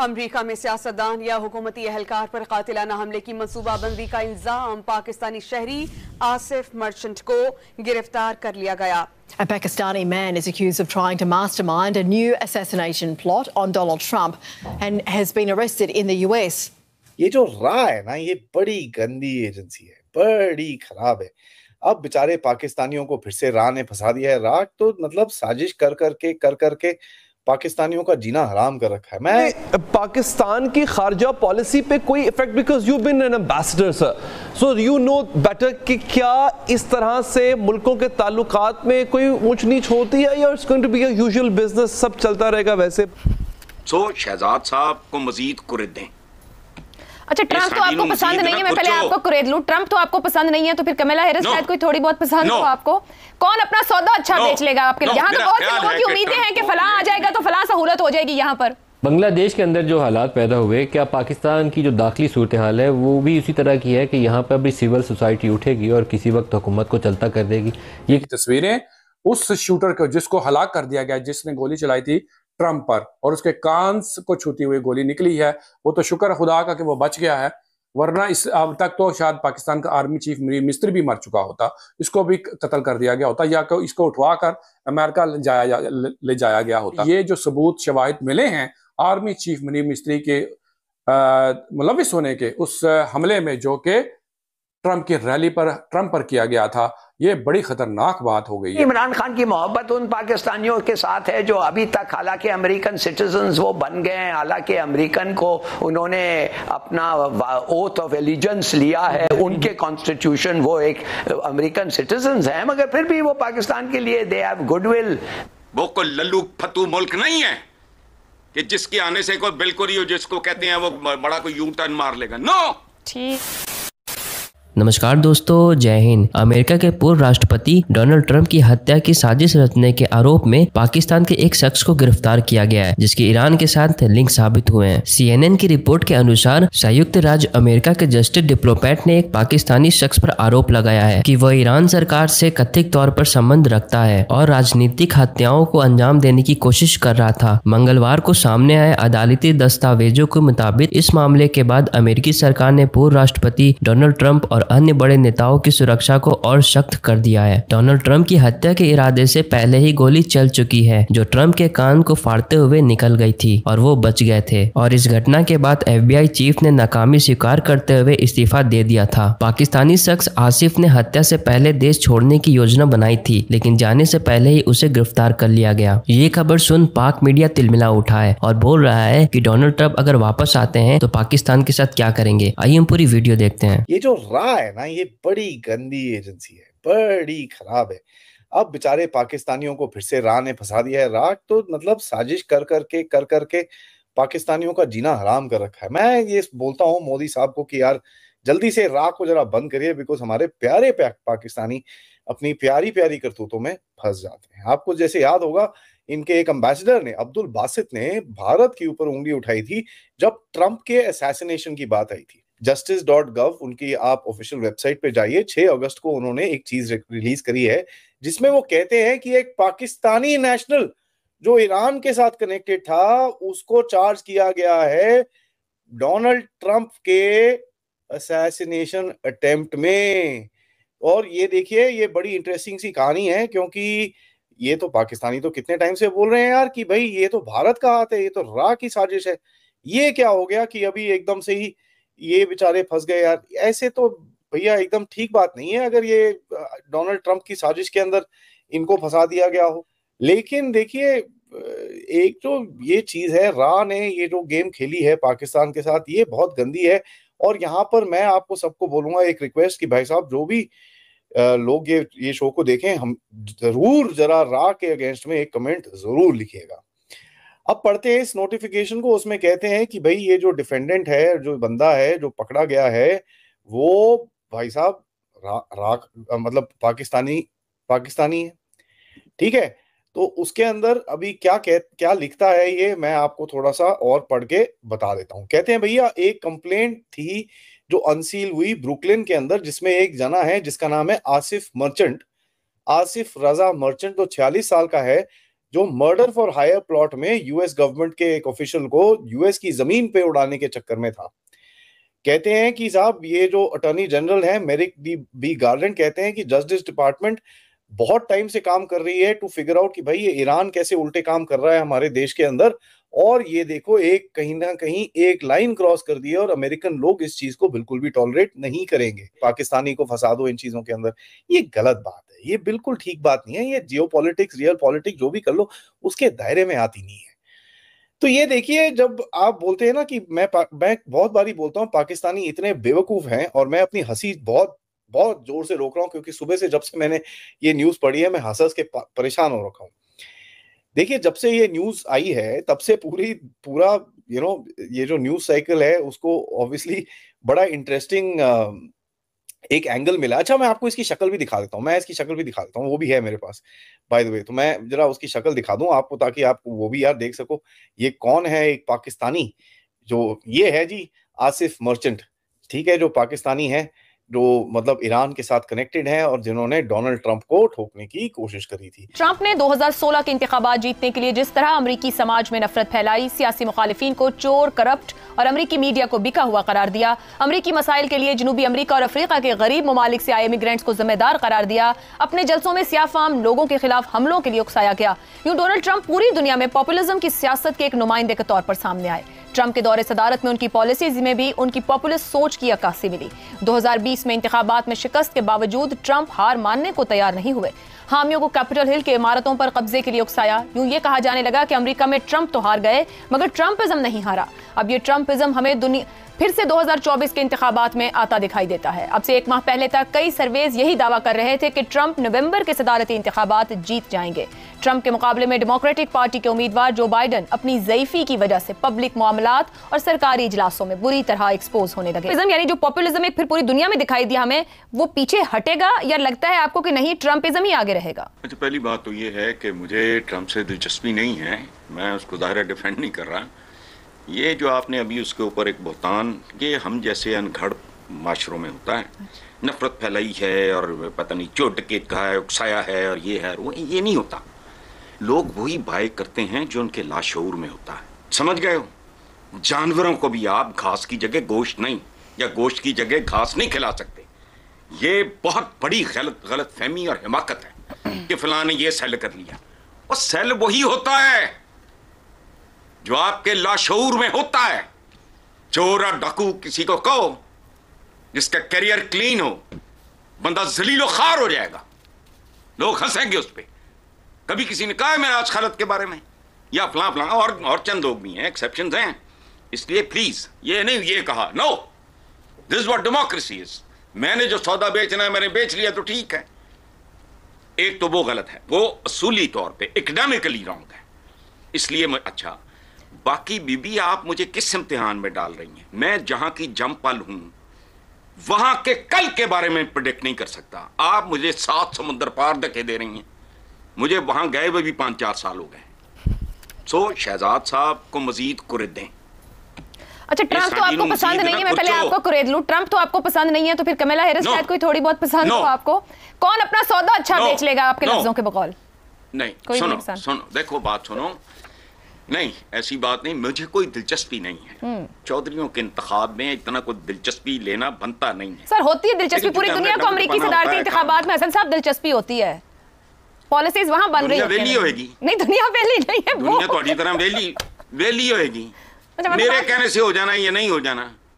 अमरीका में सियासतदान या हुकूमती एहलकार पर कातिलाना हमले की मनसूबाबंदी का इल्ज़ाम पाकिस्तानी शहरी आसिफ मर्चेंट को गिरफ्तार कर लिया गया A Pakistani man is accused of trying to mastermind a new assassination plot on Donald Trump and has been arrested in the US. ये जो रा है ना ये बड़ी गंदी एजेंसी है बड़ी खराब है अब बेचारे पाकिस्तानियों को फिर से रा ने फंसा दिया है रा तो मतलब साजिश कर करके कर करके कर पाकिस्तानियों का जीना हराम कर रखा है मैं पाकिस्तान की खारजा पॉलिसी पे कोई effect because you been an ambassador sir so you know better कि क्या इस तरह से मुल्कों के ताल्लुक में कोई ऊंच नीच होती है या it's going to be usual business सब चलता रहेगा वैसे सो so, शहजाद साहब को मजीद कुरेद दें अच्छा ट्रंप तो आपको पसंद नहीं है मैं पहले आपको तो- कुरेद लूं ट्रंप तो आपको पसंद नहीं है तो फिर कमला हैरिस शायद कोई थोड़ी बहुत पसंद हो आपको कौन अपना सौदा अच्छा बेच लेगा आपके लिए यहाँ तो बहुत से लोगों की उम्मीदें हैं कि फला आ जाएगा तो फला सहूलत हो जाएगी यहाँ पर बांग्लादेश के अंदर जो हालात पैदा हुए क्या पाकिस्तान की जो दाखिली सूरत हाल है वो भी उसी तरह की है कि यहाँ पर अभी सिविल सोसाइटी उठेगी और किसी वक्त हुकूमत को चलता कर देगी ये तस्वीरें उस शूटर को जिसको हलाक कर दिया गया जिसने गोली चलाई थी ट्रंप पर और उसके कांस को छूती हुई गोली निकली है वो तो शुक्र खुदा का कि वो बच गया है वरना इस अब तक तो शायद पाकिस्तान का आर्मी चीफ मिस्त्री भी मर चुका होता इसको भी कत्ल कर दिया गया होता या को इसको उठवा कर अमेरिका ले जाया ले जाया गया होता ये जो सबूत शवाहद मिले हैं आर्मी चीफ मनी मिस्त्री के मुलविस होने के उस हमले में जो कि ट्रंप की रैली पर ट्रंप पर किया गया था ये बड़ी खतरनाक बात हो गई इमरान खान की मोहब्बत उन पाकिस्तानियों के साथ है जो अभी तक हालांकि अमेरिकन सिटीजन वो बन गए हैं हालांकि अमेरिकन को उन्होंने अपना ओथ ऑफ एलिजेंस लिया है उनके कॉन्स्टिट्यूशन वो एक अमेरिकन सिटीजन हैं मगर फिर भी वो पाकिस्तान के लिए दे हैव गुडविल वो कोई लल्लू फतू मुल्क नहीं है कि जिसके आने से कोई बिल्कुल ही जिसको कहते हैं वो बड़ा कोई यू टर्न मार लेगा नो no! ठीक नमस्कार दोस्तों जय हिंद अमेरिका के पूर्व राष्ट्रपति डोनाल्ड ट्रंप की हत्या की साजिश रचने के आरोप में पाकिस्तान के एक शख्स को गिरफ्तार किया गया है जिसके ईरान के साथ लिंक साबित हुए हैं सीएनएन की रिपोर्ट के अनुसार संयुक्त राज्य अमेरिका के जस्टिस डिप्लोमैट ने एक पाकिस्तानी शख्स पर आरोप लगाया है की वह ईरान सरकार से कथित तौर पर संबंध रखता है और राजनीतिक हत्याओं को अंजाम देने की कोशिश कर रहा था मंगलवार को सामने आए अदालती दस्तावेजों के मुताबिक इस मामले के बाद अमेरिकी सरकार ने पूर्व राष्ट्रपति डोनाल्ड ट्रंप और अन्य बड़े नेताओं की सुरक्षा को और सख्त कर दिया है डोनाल्ड ट्रंप की हत्या के इरादे से पहले ही गोली चल चुकी है जो ट्रंप के कान को फाड़ते हुए निकल गई थी और वो बच गए थे और इस घटना के बाद एफबीआई चीफ ने नाकामी स्वीकार करते हुए इस्तीफा दे दिया था पाकिस्तानी शख्स आसिफ ने हत्या से पहले देश छोड़ने की योजना बनाई थी लेकिन जाने से पहले ही उसे गिरफ्तार कर लिया गया ये खबर सुन पाक मीडिया तिलमिला उठा है और बोल रहा है कि डोनाल्ड ट्रंप अगर वापस आते हैं तो पाकिस्तान के साथ क्या करेंगे आइए हम पूरी वीडियो देखते हैं ये जो कहा है ना ये बड़ी गंदी एजेंसी है बड़ी खराब है अब बेचारे पाकिस्तानियों को फिर से रा ने फंसा दिया है राह तो मतलब साजिश कर करके कर करके पाकिस्तानियों का जीना हराम कर रखा है मैं ये बोलता हूँ मोदी साहब को कि यार जल्दी से राह को जरा बंद करिए बिकॉज हमारे प्यारे पाकिस्तानी अपनी प्यारी प्यारी करतूतों में फंस जाते हैं आपको जैसे याद होगा इनके एक अम्बेसडर ने अब्दुल बासित ने भारत के ऊपर उंगली उठाई थी जब ट्रंप के असैसिनेशन की बात आई थी जस्टिस डॉट गव उनकी आप ऑफिशियल वेबसाइट पे जाइए 6 अगस्त को उन्होंने एक चीज रिलीज करी है जिसमें वो कहते हैं कि एक पाकिस्तानी नेशनल जो ईरान के साथ कनेक्टेड था उसको चार्ज किया गया है डोनाल्ड ट्रंप के असैसिनेशन अटेम्प्ट में और ये देखिए ये बड़ी इंटरेस्टिंग सी कहानी है क्योंकि ये तो पाकिस्तानी तो कितने टाइम से बोल रहे हैं यार कि भाई ये तो भारत का हाथ है ये तो रा की साजिश है ये क्या हो गया कि अभी एकदम से ही ये बेचारे फंस गए यार ऐसे तो भैया एकदम ठीक बात नहीं है अगर ये डोनाल्ड ट्रंप की साजिश के अंदर इनको फंसा दिया गया हो लेकिन देखिए एक जो ये चीज है रा ने ये जो गेम खेली है पाकिस्तान के साथ ये बहुत गंदी है और यहाँ पर मैं आपको सबको बोलूंगा एक रिक्वेस्ट कि भाई साहब जो भी लोग ये ये शो को देखें हम जरूर जरा रा के अगेंस्ट में एक कमेंट जरूर लिखिएगा अब पढ़ते हैं इस नोटिफिकेशन को उसमें कहते हैं कि भाई ये जो डिफेंडेंट है जो बंदा है जो पकड़ा गया है वो भाई साहब रा, मतलब पाकिस्तानी पाकिस्तानी है ठीक है तो उसके अंदर अभी क्या कह क्या लिखता है ये मैं आपको थोड़ा सा और पढ़ के बता देता हूँ कहते हैं भैया एक कंप्लेंट थी जो अनसील हुई ब्रुकलिन के अंदर जिसमें एक जना है जिसका नाम है आसिफ मर्चेंट आसिफ रजा मर्चेंट जो तो छियालीस साल का है जो मर्डर फॉर हायर प्लॉट में यूएस गवर्नमेंट के एक ऑफिशियल को यूएस की जमीन पे उड़ाने के चक्कर में था कहते हैं कि साहब ये जो अटॉर्नी जनरल है मेरिक डी बी गार्डन कहते हैं कि जस्टिस डिपार्टमेंट बहुत टाइम से काम कर रही है टू फिगर आउट कि भाई ये ईरान कैसे उल्टे काम कर रहा है हमारे देश के अंदर और ये देखो एक कहीं ना कहीं एक लाइन क्रॉस कर दी है और अमेरिकन लोग इस चीज को बिल्कुल भी टॉलरेट नहीं करेंगे पाकिस्तानी को फंसा दो इन चीजों के अंदर ये गलत बात है ये बिल्कुल ठीक बात नहीं है ये जियो पॉलिटिक्स रियल पॉलिटिक्स जो भी कर लो उसके दायरे में आती नहीं है तो ये देखिए जब आप बोलते हैं ना कि मैं मैं बहुत बारी बोलता हूँ पाकिस्तानी इतने बेवकूफ हैं और मैं अपनी हंसी बहुत बहुत जोर से रोक रहा हूँ क्योंकि सुबह से जब से मैंने ये न्यूज पढ़ी है मैं हंस के परेशान हो रखा हूँ देखिए जब से ये न्यूज आई है तब से पूरी पूरा यू नो ये जो न्यूज साइकिल है उसको ऑब्वियसली बड़ा इंटरेस्टिंग एक एंगल मिला अच्छा मैं आपको इसकी शक्ल भी दिखा देता हूँ मैं इसकी शक्ल भी दिखा देता हूँ वो भी है मेरे पास बाय द वे तो मैं जरा उसकी शक्ल दिखा दूं आपको ताकि आप वो भी यार देख सको ये कौन है एक पाकिस्तानी जो ये है जी आसिफ मर्चेंट ठीक है जो पाकिस्तानी है जो मतलब ईरान के साथ कनेक्टेड हैं और जिन्होंने डोनाल्ड ट्रंप को ठोकने की कोशिश करी थी ट्रंप ने 2016 के इंतबात जीतने के लिए जिस तरह अमरीकी समाज में नफरत फैलाई सियासी मुखालिफिन को चोर करप्ट और अमरीकी मीडिया को बिका हुआ करार दिया अमरीकी मसाइल के लिए जनूबी अमरीका और अफ्रीका के गरीब ममालिक से आए इमिग्रेंट्स को जिम्मेदार करार दिया अपने जल्सों में सियाफाम लोगों के खिलाफ हमलों के लिए उकसाया गया यूं डोनाल्ड ट्रंप पूरी दुनिया में पॉपुलिज्म की सियासत के एक नुमाइंदे के तौर पर सामने आए ट्रंप के दौरे सदारत में उनकी पॉलिसीज में भी उनकी पॉपुलर सोच की अक्सी मिली 2020 में इंतबात में शिकस्त के बावजूद ट्रंप हार मानने को तैयार नहीं हुए हामियों को कैपिटल हिल के इमारतों पर कब्जे के लिए उकसाया यूं ये कहा जाने लगा कि अमेरिका में ट्रंप तो हार गए मगर ट्रंपिज्म नहीं हारा अब ये ट्रंपिज्म हमें दुनिया फिर से 2024 के इंतबात में आता दिखाई देता है अब से एक माह पहले तक कई सर्वेज यही दावा कर रहे थे कि ट्रंप नवंबर के सदारती इंतबात जीत जाएंगे ट्रंप के मुकाबले में डेमोक्रेटिक पार्टी के उम्मीदवार जो बाइडन अपनी जयफी की वजह से पब्लिक मामला और सरकारी इजलासों में बुरी तरह एक्सपोज होने लगे यानी जो पॉपुलिज्म एक फिर पूरी दुनिया में दिखाई दिया हमें वो पीछे हटेगा या लगता है आपको कि नहीं ट्रंपिज्म ही आगे रहेगा अच्छा पहली बात तो ये है कि मुझे ट्रंप से दिलचस्पी नहीं है मैं उसको दायरा डिफेंड नहीं कर रहा ये जो आपने अभी उसके ऊपर एक बहतान ये हम जैसे अनघड़ माशरों में होता है अच्छा। नफरत फैलाई है और पता नहीं चोट के कहा है उकसाया है और ये है वो ये नहीं होता लोग वही बाय करते हैं जो उनके लाशूर में होता है समझ गए हो जानवरों को भी आप घास की जगह गोश्त नहीं या गोश्त की जगह घास नहीं खिला सकते ये बहुत बड़ी गलत गलत फहमी और हिमाकत है कि फिलहाल ने यह सेल कर लिया और सेल वही होता है जो आपके लाशूर में होता है चोर और डाकू किसी को कहो जिसका करियर क्लीन हो बंदा जलीलो खार हो जाएगा लोग हंसेंगे उस पर कभी किसी ने कहा है आज खालत के बारे में या फला फला और और चंद लोग भी हैं एक्सेप्शन हैं इसलिए प्लीज ये नहीं ये कहा no this what democracy is मैंने जो सौदा बेचना है मैंने बेच लिया तो ठीक है एक तो वो गलत है वो असूली तौर पे इकोनॉमिकली रॉन्ग है इसलिए मैं अच्छा बाकी बीबी आप मुझे किस इम्तिहान में डाल रही हैं मैं जहां की जमपल हूं वहां के कल के बारे में प्रोडिक्ट नहीं कर सकता आप मुझे सात समुद्र पार धके दे रही हैं मुझे वहां गए हुए भी पांच चार साल हो गए सो शहजाद साहब को मजीद कुरेद दें अच्छा ट्रंप तो आपको पसंद नहीं है मैं पहले तो- आपको कुरेद लूं ट्रंप तो आपको पसंद नहीं है तो फिर कमला हैरिस शायद कोई थोड़ी बहुत पसंद हो आपको कौन अपना सौदा अच्छा बेच लेगा आपके लफ्जों के बकौल नहीं कोई सुनो सुनो देखो बात सुनो नहीं ऐसी बात नहीं मुझे कोई दिलचस्पी नहीं है हम्म। चौधरीों के इंतखाब में इतना कोई दिलचस्पी लेना बनता नहीं है सर होती है दिलचस्पी पूरी दुनिया को अमरीकी सदारती इंतबात में हसन साहब दिलचस्पी होती है पॉलिसीज वहां बन रही वेली होगी नहीं दुनिया वेली नहीं है तो वेली वेली होगी अच्छा, मतलब मेरे कहने से हो जाना ये नहीं हो जाना